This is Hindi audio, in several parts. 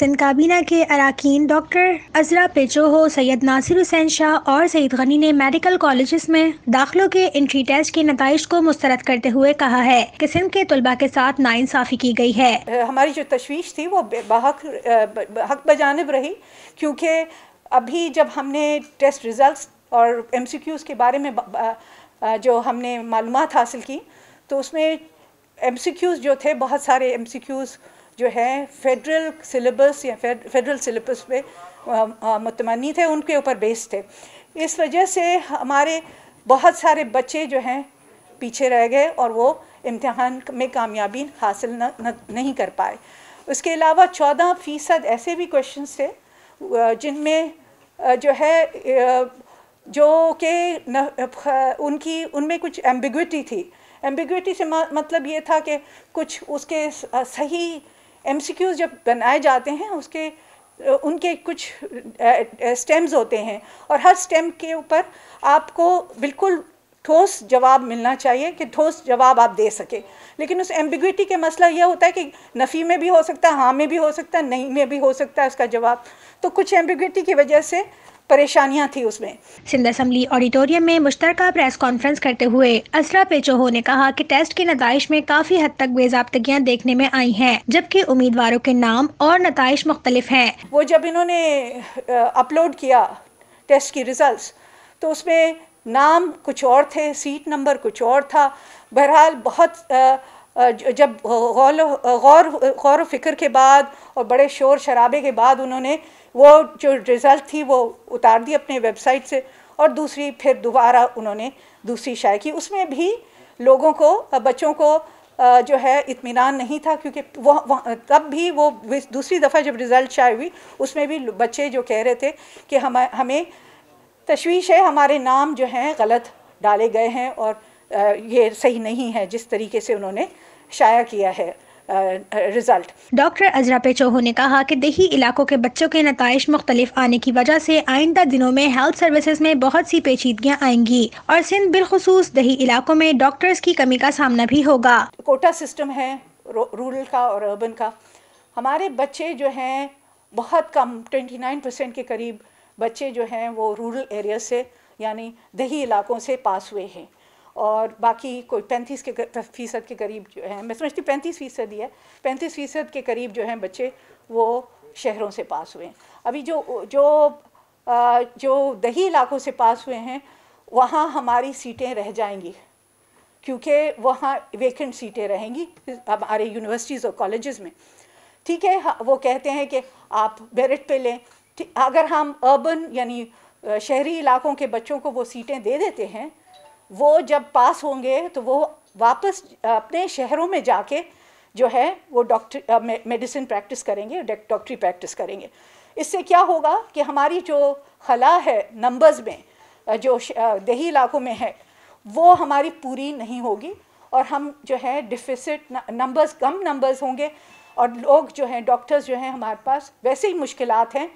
सिंध काबीना के अरकान डॉक्टर अजरा पेचोहो सैयद नासिर हुसैन शाह और सईद गनी ने मेडिकल कॉलेज में दाखिलों के एंट्री टेस्ट के नतज को मुस्तरद करते हुए कहा है कि सिंध के तलबा के साथ नाइंसाफी की गई है हमारी जो तशवीश थी वो बहक हक बजानब रही क्योंकि अभी जब हमने टेस्ट रिजल्ट और एम के बारे में जो हमने मालूम हासिल की तो उसमें एम जो थे बहुत सारे एम जो है फेडरल सिलेबस या फेडरल सिलेबस पे मुतमनी थे उनके ऊपर बेस थे इस वजह से हमारे बहुत सारे बच्चे जो हैं पीछे रह गए और वो इम्तहान में कामयाबी हासिल न, न, नहीं कर पाए उसके अलावा चौदह फ़ीसद ऐसे भी क्वेश्चन थे जिनमें जो है जो के उनकी उनमें कुछ एम्बिगटी थी एम्बिगुटी से मतलब ये था कि कुछ उसके सही एम जब बनाए जाते हैं उसके उनके कुछ स्टेम्स होते हैं और हर स्टेम के ऊपर आपको बिल्कुल ठोस जवाब मिलना चाहिए कि ठोस जवाब आप दे सके लेकिन उस एम्बिगटी के मसला यह होता है कि नफ़ी में भी हो सकता है हाँ में भी हो सकता है नहीं में भी हो सकता है उसका जवाब तो कुछ एम्बिगटी की वजह से परेशानियां थी उसमें सिंध असम्बली ऑडिटोरियम में मुश्तर प्रेस कॉन्फ्रेंस करते हुए असरा पेचोहो ने कहा कि टेस्ट की नतज में काफी हद तक बेजाबतगियाँ देखने में आई हैं जबकि उम्मीदवारों के नाम और नतज मुख्तलिफ हैं वो जब इन्होंने अपलोड किया टेस्ट की रिजल्ट तो उसमें नाम कुछ और थे सीट नंबर कुछ और था बहरहाल बहुत आ, जब गौल गौर गौर फिक्र के बाद और बड़े शोर शराबे के बाद उन्होंने वो जो रिज़ल्ट थी वो उतार दी अपने वेबसाइट से और दूसरी फिर दोबारा उन्होंने दूसरी शाये की उसमें भी लोगों को बच्चों को जो है इत्मीनान नहीं था क्योंकि वह तब भी वो दूसरी दफ़ा जब रिज़ल्ट शाये हुई उसमें भी बच्चे जो कह रहे थे कि हम हमें तशवीश है हमारे नाम जो हैं गलत डाले गए हैं और ये सही नहीं है जिस तरीके से उन्होंने शाया किया है रिजल्ट डॉक्टर अजरा पेचोहो ने कहा कि दही इलाकों के बच्चों के नतज मुख्तलिफ आने की वजह से आइंदा दिनों में हेल्थ सर्विसेज में बहुत सी पेचीदगियाँ आएंगी और सिंध बिलखसूस दही इलाकों में डॉक्टर्स की कमी का सामना भी होगा कोटा सिस्टम है रूरल का और अर्बन का हमारे बच्चे जो हैं बहुत कम ट्वेंटी नाइन परसेंट के करीब बच्चे जो हैं वो रूरल एरिया से यानी दही इलाकों से पास हुए हैं और बाकी कोई पैंतीस के फ़ीसद के करीब जो है मैं समझती पैंतीस फ़ीसद ही है पैंतीस फ़ीसद के करीब जो हैं बच्चे वो शहरों से पास हुए हैं अभी जो जो जो दही इलाकों से पास हुए हैं वहाँ हमारी सीटें रह जाएंगी क्योंकि वहाँ वेकेंट सीटें रहेंगी हमारे यूनिवर्सिटीज़ और कॉलेज़ में ठीक है वो कहते हैं कि आप मेरिट पे लें अगर हम अर्बन यानी शहरी इलाकों के बच्चों को वो सीटें दे देते हैं वो जब पास होंगे तो वो वापस अपने शहरों में जाके जो है वो डॉक्टर मेडिसिन प्रैक्टिस करेंगे डॉक्टरी प्रैक्टिस करेंगे इससे क्या होगा कि हमारी जो खला है नंबर्स में जो दही इलाकों में है वो हमारी पूरी नहीं होगी और हम जो है डिफिसिट नंबर्स कम नंबर्स होंगे और लोग जो हैं डॉक्टर्स जो हैं हमारे पास वैसे ही मुश्किलात हैं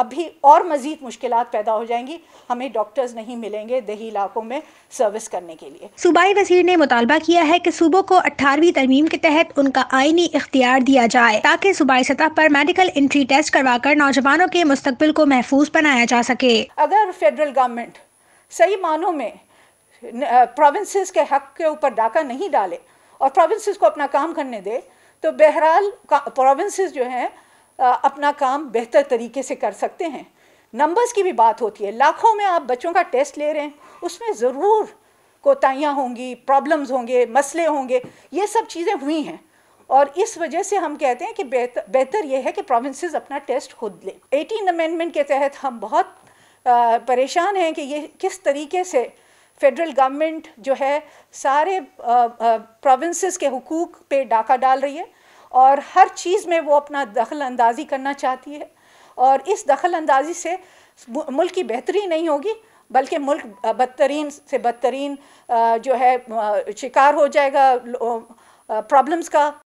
अभी और मज़ीद मुश्किल पैदा हो जाएंगी हमें डॉक्टर्स नहीं मिलेंगे दही इलाकों में सर्विस करने के लिए सूबाई वजीर ने मुतालबा किया है कि सूबों को अट्ठारहवीं तरमीम के तहत उनका आइनी इख्तियार दिया जाए ताकि सूबाई सतह पर मेडिकल इंट्री टेस्ट करवा कर नौजवानों के मुस्तबिल को महफूज बनाया जा सके अगर फेडरल गवर्नमेंट सही मानों में प्रोविंसेस के हक के ऊपर डाका नहीं डाले और प्रोविंसेस को अपना काम करने दे तो बहरहाल प्रोविंसेस जो हैं अपना काम बेहतर तरीके से कर सकते हैं नंबर्स की भी बात होती है लाखों में आप बच्चों का टेस्ट ले रहे हैं उसमें ज़रूर कोताहियाँ होंगी प्रॉब्लम्स होंगे मसले होंगे ये सब चीज़ें हुई हैं और इस वजह से हम कहते हैं कि बेहतर बेहतर ये है कि प्रोविंसेस अपना टेस्ट खुद लें एटीन अमेंडमेंट के तहत हम बहुत परेशान हैं कि ये किस तरीके से फेडरल गवर्नमेंट जो है सारे प्रोविंसेस के हकूक़ पे डाका डाल रही है और हर चीज़ में वो अपना दखल अंदाजी करना चाहती है और इस दखल अंदाजी से मुल्क की बेहतरी नहीं होगी बल्कि मुल्क बदतरीन से बदतरीन जो है शिकार हो जाएगा प्रॉब्लम्स का